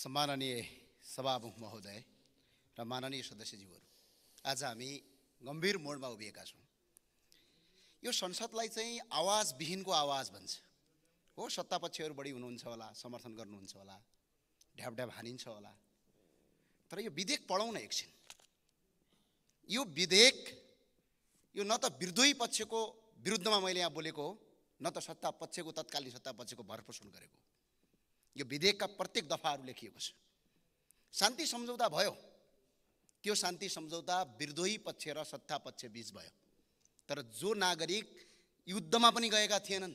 सम्माननीय सभामुख महोदय र माननीय सदस्यज्यूहरू आज हामी गम्भीर मोडमा उभिएका छौँ यो संसदलाई चाहिँ आवाजविहीनको आवाज भन्छ हो सत्तापक्षहरू बढी हुनुहुन्छ होला समर्थन गर्नुहुन्छ होला ढ्यापढ्याप हानिन्छ होला तर यो विधेयक पढौँ न एकछिन यो विधेयक यो न त विद्रोही पक्षको विरुद्धमा मैले यहाँ बोलेको हो न त सत्ता सत्तापक्षको तत्कालीन सत्तापक्षको भरपोषण गरेको हो यो विधेयकका प्रत्येक दफाहरू लेखिएको छ शान्ति सम्झौता भयो त्यो शान्ति सम्झौता विद्रोही पक्ष र सत्ता पक्ष बिच भयो तर जो नागरिक युद्धमा पनि गएका थिएनन्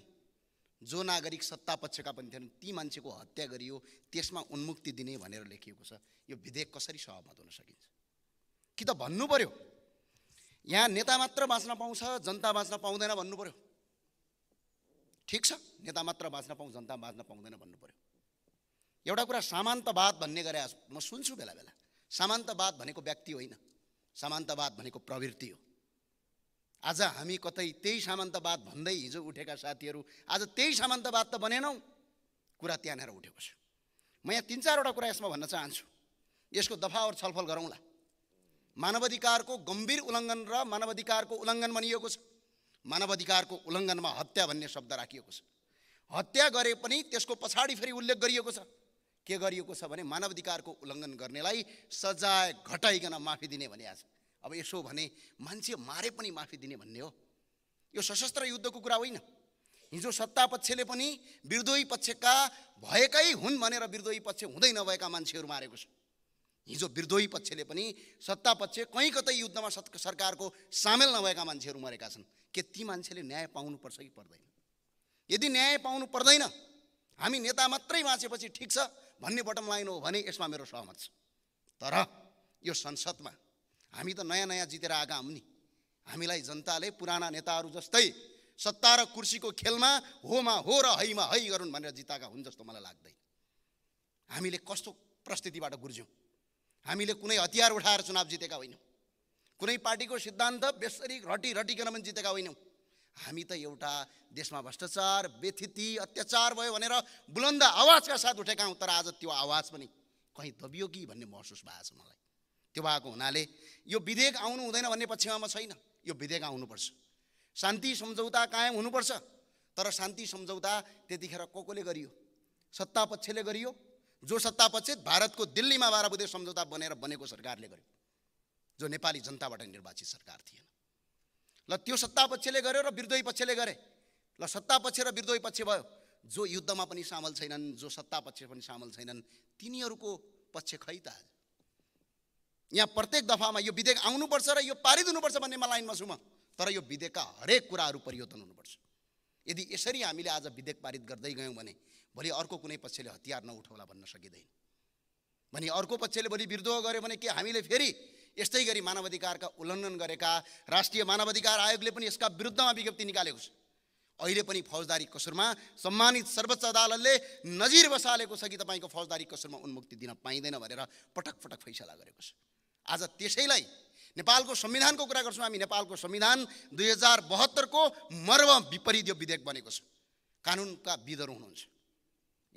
जो नागरिक सत्ता पक्षका पनि थिएनन् ती मान्छेको हत्या गरियो त्यसमा उन्मुक्ति दिने भनेर लेखिएको छ यो विधेयक कसरी सहमत हुन सकिन्छ कि त भन्नु पर्यो यहाँ नेता मात्र बाँच्न पाउँछ जनता बाँच्न पाउँदैन भन्नु पर्यो ठिक छ नेता मात्र बाँच्न पाउँ जनता बाँच्न पाउँदैन भन्नु पर्यो एउटा कुरा सामान्तवाद भन्ने गरे म सुन्छु बेला बेला सामान्तवाद भनेको व्यक्ति होइन सामान्तवाद भनेको प्रवृत्ति हो आज हामी कतै त्यही सामान्तवाद भन्दै हिजो उठेका साथीहरू आज त्यही सामान्तवाद त बनेनौँ कुरा त्यहाँनिर उठेको छ म यहाँ तिन चारवटा कुरा यसमा भन्न चाहन्छु यसको दफावर छलफल गरौँला मानवाधिकारको गम्भीर उल्लङ्घन र मानवाधिकारको उल्लङ्घन भनिएको छ मानवाधिकारको उल्लङ्घनमा हत्या भन्ने शब्द राखिएको छ हत्या गरे पनि त्यसको पछाडि फेरि उल्लेख गरिएको छ के गरिएको छ भने मानवाधिकारको उल्लङ्घन गर्नेलाई सजाय घटाइकन माफी दिने भने आज अब यसो भने मान्छे मारे पनि माफी दिने भन्ने हो यो सशस्त्र युद्धको कुरा होइन हिजो सत्ता पक्षले पनि विरोधी पक्षका भएकै हुन् भनेर विरोधी पक्ष हुँदै नभएका मान्छेहरू मारेको छ हिजो विरोधी पक्षले पनि सत्ता पक्ष कहीँ कतै युद्धमा सत् सरकारको सामेल नभएका मान्छेहरू मरेका छन् के ती मान्छेले न्याय पाउनुपर्छ कि पर्दैन यदि न्याय पाउनु पर्दैन हामी नेता मात्रै बाँचेपछि ठिक छ भन्ने बटम लाइन हो भने यसमा मेरो सहमत छ तर यो संसदमा हामी त नयाँ नयाँ जितेर आएका हौँ नि हामीलाई जनताले पुराना नेताहरू जस्तै सत्ता र कुर्सीको खेलमा होमा हो र हैमा है गरून् भनेर जिताएका हुन् जस्तो मलाई लाग्दैन हामीले कस्तो परिस्थितिबाट गुर्ज्यौँ हामीले कुनै हतियार उठाएर चुनाव जितेका होइनौँ कुनै पार्टीको सिद्धान्त बेसरी रटी रटिकन पनि जितेका होइनौँ हामी त एउटा देशमा भ्रष्टाचार व्यथिति अत्याचार भयो भनेर बुलन्द आवाजका साथ उठेका हौँ तर आज त्यो आवाज पनि कहीँ दबियो कि भन्ने महसुस भएको छ मलाई त्यो भएको हुनाले यो विधेयक आउनु हुँदैन भन्ने पक्षमा म छैन यो विधेयक आउनुपर्छ शान्ति सम्झौता कायम हुनुपर्छ तर शान्ति सम्झौता त्यतिखेर को कोले गरियो सत्ता पक्षले गरियो जो सत्ता पक्ष भारतको दिल्लीमा बाह्र बुधे सम्झौता बनेर बनेको सरकारले गर्यो जो नेपाली जनताबाट निर्वाचित सरकार थिएन ल त्यो सत्ता पक्षले गर्यो र विद्रोही पक्षले गरे ल सत्ता पक्ष र विद्रोही पक्ष भयो जो युद्धमा पनि सामेल छैनन् जो सत्ता पक्ष पनि सामेल छैनन् तिनीहरूको पक्ष खै त यहाँ प्रत्येक दफामा यो विधेयक आउनुपर्छ र यो पारित हुनुपर्छ भन्ने म लाइनमा छु म तर यो विधेयकका हरेक कुराहरू परिवर्तन हुनुपर्छ यदि यसरी हामीले आज विधेयक पारित गर्दै गयौँ भने भोलि अर्को कुनै पक्षले हतियार नउठाउला भन्न सकिँदैन भने अर्को पक्षले भोलि विद्रोह गर्यो भने के हामीले फेरि यस्तै गरी मानवाधिकारका उल्लङ्घन गरेका राष्ट्रिय मानवाधिकार आयोगले पनि यसका विरुद्धमा विज्ञप्ति निकालेको छ अहिले पनि फौजदारी कसुरमा सम्मानित सर्वोच्च अदालतले नजिर बसालेको छ कि तपाईँको फौजदारी कसुरमा उन्मुक्ति दिन पाइँदैन भनेर पटक पटक फैसला गरेको छ आज त्यसैलाई नेपालको संविधानको कुरा गर्छौँ हामी नेपालको संविधान दुई हजार बहत्तरको मर्म विपरीत यो विधेयक बनेको छ कानुनका विदहरू हुनुहुन्छ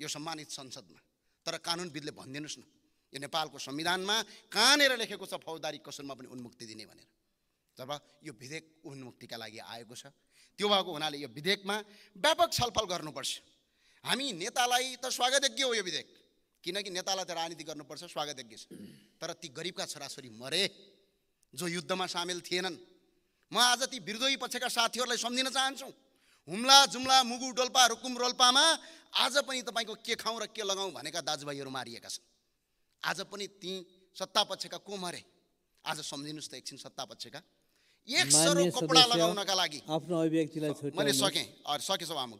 यो सम्मानित संसदमा तर कानुनविदले भनिदिनुहोस् न यो नेपालको संविधानमा कहाँनिर लेखेको छ फौजदारी कसुरमा पनि उन्मुक्ति दिने भनेर जब यो विधेयक उन्मुक्तिका लागि आएको छ त्यो भएको हुनाले यो विधेयकमा व्यापक छलफल गर्नुपर्छ हामी नेतालाई त स्वागतज्ञ हो यो विधेयक किनकि नेतालाई त राजनीति गर्नुपर्छ स्वागतज्ञ छ तर ती गरिबका छोराछोरी मरे जो युद्धमा सामेल थिएनन् म आज ती विद्रोही पक्षका साथीहरूलाई सम्झिन चाहन्छु हुम्ला जुम्ला मुगु डोल्पा रुकुम रोल्पामा आज पनि तपाईँको के खाउँ र के लगाउँ भनेका दाजुभाइहरू मारिएका छन् आज पनि ती सत्तापक्षका को मरे आज सम्झिनुहोस् त एकछिन सत्तापक्षका एक सरो कपडा लगाउनका लागि आफ्नो अभिव्यक्तिलाई मैले सकेँ सकेँ सब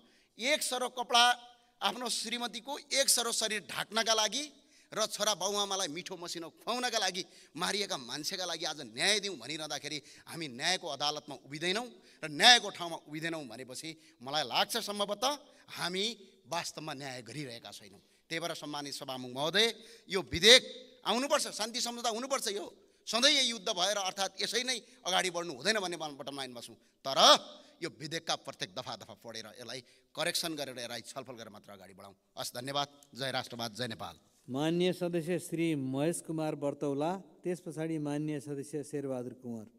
एक सरो कपडा आफ्नो श्रीमतीको एक सरो शरीर ढाक्नका लागि र छोरा बाउआमालाई मिठो मसिनो खुवाउनका लागि मारिएका मान्छेका लागि आज न्याय दिउँ भनिरहँदाखेरि हामी न्यायको अदालतमा उभिँदैनौँ र न्यायको ठाउँमा उभिँदैनौँ भनेपछि मलाई लाग्छ सम्भवतः हामी वास्तवमा न्याय गरिरहेका छैनौँ त्यही भएर सम्मानित सभामुख महोदय यो विधेयक आउनुपर्छ शान्ति सम्झौता हुनुपर्छ यो सधैँ युद्ध भएर अर्थात् यसै नै अगाडि बढ्नु हुँदैन भन्ने बटम लाइन बस्छौँ तर यो विधेयकका प्रत्येक दफा दफा पढेर यसलाई करेक्सन गरेर यसलाई छलफल गरेर मात्र अगाडि बढाउँ हस् धन्यवाद जय राष्ट्रवाद जय नेपाल मान्य सदस्य श्री महेश कुमार बर्तौला त्यस पछाडि मान्य सदस्य शेरबहादुर कुमार